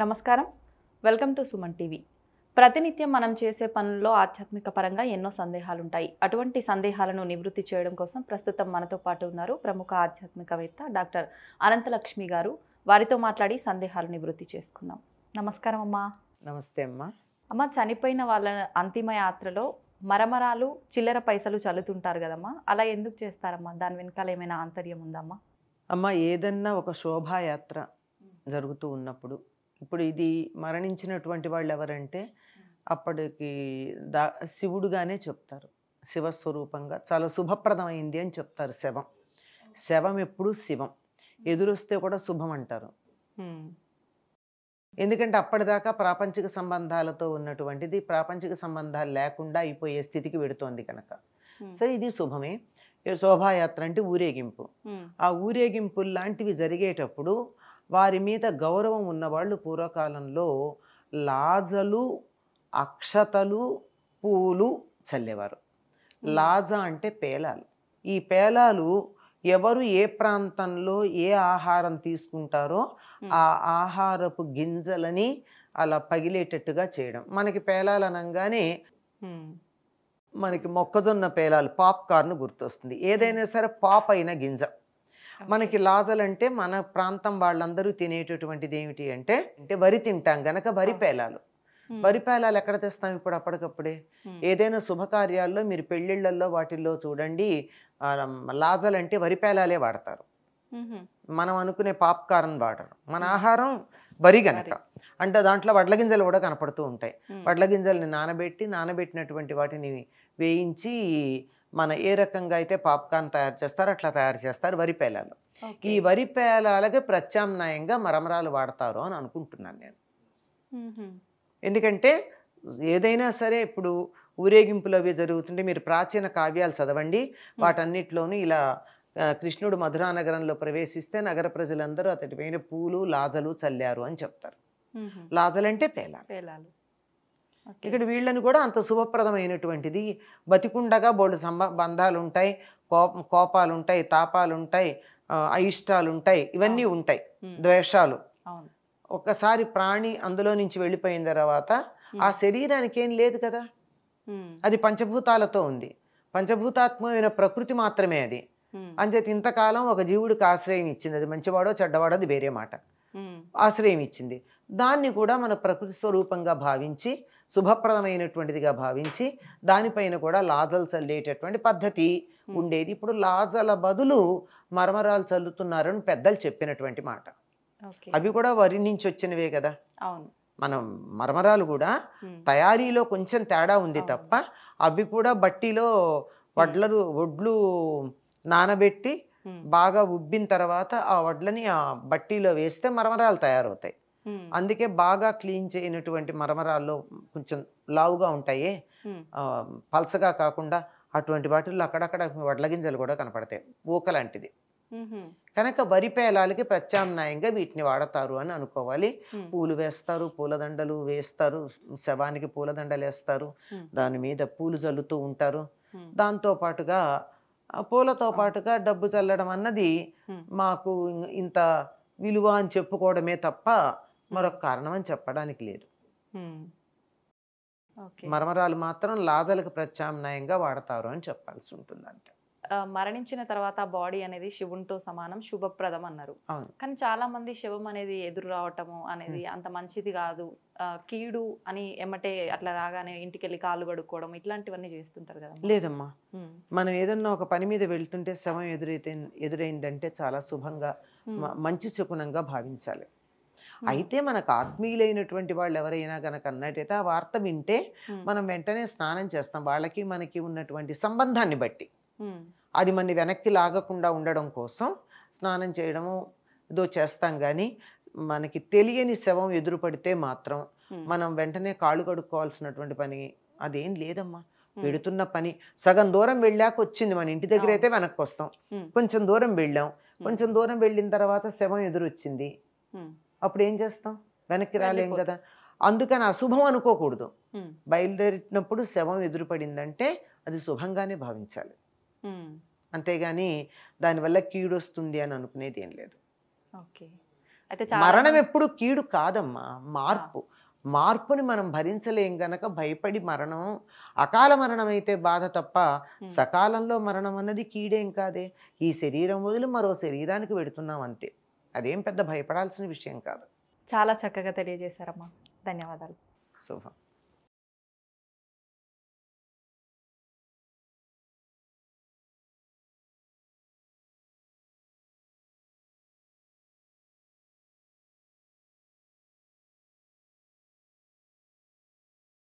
నమస్కారం welcome to Suman TV ప్రతినిత్యం మనం చేసే పనుల్లో ఆధ్యాత్మిక పరంగా ఎన్నో సందేహాలుంటాయి అటువంటి సందేహాలను నివృత్తి చేయడం కోసం ప్రస్తుతం మనతో పాటు ఉన్నారు ప్రముఖ ఆధ్యాత్మికవేత్త డాక్టర్ అనంతలక్ష్మి గారు వారితో మాట్లాడి సందేహాలు నివృత్తి చేసుకుందాం నమస్కారం అమ్మా నమస్తే అమ్మా అమ్మ చనిపోయిన వాళ్ళ అంతిమ యాత్రలో మరమరాలు చిల్లర పైసలు చల్లుతుంటారు కదమ్మా అలా ఎందుకు చేస్తారమ్మా దాని వెనకాల ఏమైనా ఆంతర్యం ఉందమ్మా అమ్మ ఏదన్నా ఒక శోభాయాత్ర జరుగుతూ ఉన్నప్పుడు ఇప్పుడు ఇది మరణించినటువంటి వాళ్ళు ఎవరంటే అప్పటికి దా శివుడుగానే చెప్తారు శివస్వరూపంగా చాలా శుభప్రదమైంది అని చెప్తారు శవం శవం ఎప్పుడు శివం ఎదురొస్తే కూడా శుభం అంటారు ఎందుకంటే అప్పటిదాకా ప్రాపంచిక సంబంధాలతో ఉన్నటువంటిది ప్రాపంచిక సంబంధాలు లేకుండా అయిపోయే స్థితికి వెడుతోంది కనుక సో ఇది శుభమే శోభాయాత్ర అంటే ఊరేగింపు ఆ ఊరేగింపు లాంటివి జరిగేటప్పుడు వారి మీద గౌరవం ఉన్నవాళ్ళు పూర్వకాలంలో లాజలు అక్షతలు పూలు చల్లేవారు లాజ అంటే పేలాలు ఈ పేలాలు ఎవరు ఏ ప్రాంతంలో ఏ ఆహారం తీసుకుంటారో ఆ ఆహారపు గింజలని అలా పగిలేటట్టుగా చేయడం మనకి పేలాలు అనగానే మనకి మొక్కజొన్న పేలాలు పాప్కార్న్ గుర్తొస్తుంది ఏదైనా సరే పాప్ అయిన గింజ మనకి లాజలు అంటే మన ప్రాంతం వాళ్ళందరూ తినేటటువంటిది ఏమిటి అంటే అంటే వరి తింటాం గనక వరి పేలాలు వరి పేలాలు ఎక్కడ తెస్తాం ఇప్పుడు అప్పటికప్పుడే ఏదైనా శుభకార్యాల్లో మీరు పెళ్ళిళ్ళల్లో వాటిల్లో చూడండి లాజలు అంటే వరి పేలాలే వాడతారు మనం అనుకునే పాప్కార్న్ వాడరు మన ఆహారం వరి గనక అంటే దాంట్లో వడ్ల గింజలు కూడా కనపడుతూ ఉంటాయి వడ్ల గింజల్ని నానబెట్టి నానబెట్టినటువంటి వాటిని వేయించి మన ఏ రకంగా అయితే పాప్కార్న్ తయారు చేస్తారు అట్లా తయారు చేస్తారు వరి పేలాలు ఈ వరి పేలాలకి ప్రత్యామ్నాయంగా మరమరాలు వాడతారు అని అనుకుంటున్నాను నేను ఎందుకంటే ఏదైనా సరే ఇప్పుడు ఊరేగింపులు అవి జరుగుతుంటే మీరు ప్రాచీన కావ్యాలు చదవండి వాటన్నిటిలోనూ ఇలా కృష్ణుడు మధురానగరంలో ప్రవేశిస్తే నగర ప్రజలందరూ అతడి పైన పూలు లాజలు చల్లారు అని చెప్తారు లాజలంటే పేలాలు పేలాలు ఇక్కడ వీళ్ళని కూడా అంత శుభప్రదమైనటువంటిది బతికుండగా బోల్డ్ సంబ బంధాలు ఉంటాయి కోప కోపాలు ఉంటాయి తాపాలు ఉంటాయి అయిష్టాలు ఉంటాయి ఇవన్నీ ఉంటాయి ద్వేషాలు ఒక్కసారి ప్రాణి అందులో నుంచి వెళ్ళిపోయిన తర్వాత ఆ శరీరానికి ఏం లేదు కదా అది పంచభూతాలతో ఉంది పంచభూతాత్మకమైన ప్రకృతి మాత్రమే అది అంచేత ఇంతకాలం ఒక జీవుడికి ఆశ్రయం ఇచ్చింది అది మంచివాడో చెడ్డవాడో అది వేరే మాట ఆశ్రయం ఇచ్చింది దాన్ని కూడా మన ప్రకృతి స్వరూపంగా భావించి శుభప్రదమైనటువంటిదిగా భావించి దానిపైన కూడా లాజలు చల్లేటటువంటి పద్ధతి ఉండేది ఇప్పుడు లాజల బదులు మరమరాలు చల్లుతున్నారని పెద్దలు చెప్పినటువంటి మాట అవి కూడా వరి నుంచి వచ్చినవే కదా మనం మరమరాలు కూడా తయారీలో కొంచెం తేడా ఉంది తప్ప అవి కూడా బట్టిలో వడ్లరు వడ్లు నానబెట్టి బాగా ఉబ్బిన తర్వాత ఆ వడ్లని ఆ బట్టీలో వేస్తే మరమరాలు తయారవుతాయి అందుకే బాగా క్లీన్ చేయనటువంటి మరమరాల్లో కొంచెం లావుగా ఉంటాయి పల్సగా కాకుండా అటువంటి వాటిల్లో అక్కడక్కడ వడ్లగింజలు కూడా కనపడతాయి ఊక లాంటిది కనుక వరి పేలాలకి ప్రత్యామ్నాయంగా వీటిని వాడతారు అని అనుకోవాలి పూలు వేస్తారు పూలదండలు వేస్తారు శవానికి పూలదండలు వేస్తారు దాని మీద పూలు జల్లుతూ ఉంటారు దాంతో పాటుగా పూలతో పాటుగా డబ్బు చల్లడం అన్నది మాకు ఇంత విలువ అని చెప్పుకోవడమే తప్ప మరొక కారణం అని చెప్పడానికి లేదు మరమరాలు మాత్రం లాదలకు ప్రత్యామ్నాయంగా వాడతారు అని చెప్పాల్సి అంటే మరణించిన తర్వాత బాడీ అనేది శివునితో సమానం శుభప్రదం అన్నారు కానీ చాలా మంది శివం అనేది ఎదురు రావటము అనేది అంత మంచిది కాదు కీడు అని ఎమ్మటే అట్లా రాగానే ఇంటికి వెళ్ళి కాలు కడుక్కోవడం ఇట్లాంటివన్నీ చేస్తుంటారు కదా లేదమ్మా మనం ఏదన్నా ఒక పని మీద వెళ్తుంటే శవం ఎదురైతే ఎదురైందంటే చాలా శుభంగా మంచి శకునంగా భావించాలి అయితే మనకు ఆత్మీయులైనటువంటి వాళ్ళు ఎవరైనా కనుక అన్నట్టయితే ఆ వార్త వింటే మనం వెంటనే స్నానం చేస్తాం వాళ్ళకి మనకి ఉన్నటువంటి సంబంధాన్ని బట్టి అది మన వెనక్కి లాగకుండా ఉండడం కోసం స్నానం చేయడము ఏదో చేస్తాం కానీ మనకి తెలియని శవం ఎదురుపడితే మాత్రం మనం వెంటనే కాళ్ళు కడుక్కోవాల్సినటువంటి పని అదేం లేదమ్మా పెడుతున్న పని సగం దూరం వెళ్ళాక వచ్చింది మన ఇంటి దగ్గర అయితే వెనక్కి వస్తాం కొంచెం దూరం వెళ్ళాం కొంచెం దూరం వెళ్ళిన తర్వాత శవం ఎదురొచ్చింది అప్పుడు ఏం చేస్తాం వెనక్కి రాలేం కదా అందుకని అశుభం అనుకోకూడదు బయలుదేరినప్పుడు శవం ఎదురుపడిందంటే అది శుభంగానే భావించాలి అంతేగాని దానివల్ల కీడు వస్తుంది అని అనుకునేది ఏం లేదు మరణం ఎప్పుడు కీడు కాదమ్మా మార్పు మార్పుని మనం భరించలేం గనక భయపడి మరణం అకాల మరణం అయితే బాధ తప్ప సకాలంలో మరణం అన్నది కీడేం కాదే ఈ శరీరం వదిలి మరో శరీరానికి పెడుతున్నాం అంతే అదేం పెద్ద భయపడాల్సిన విషయం కాదు చాలా చక్కగా తెలియజేశారమ్మా ధన్యవాదాలు శుభం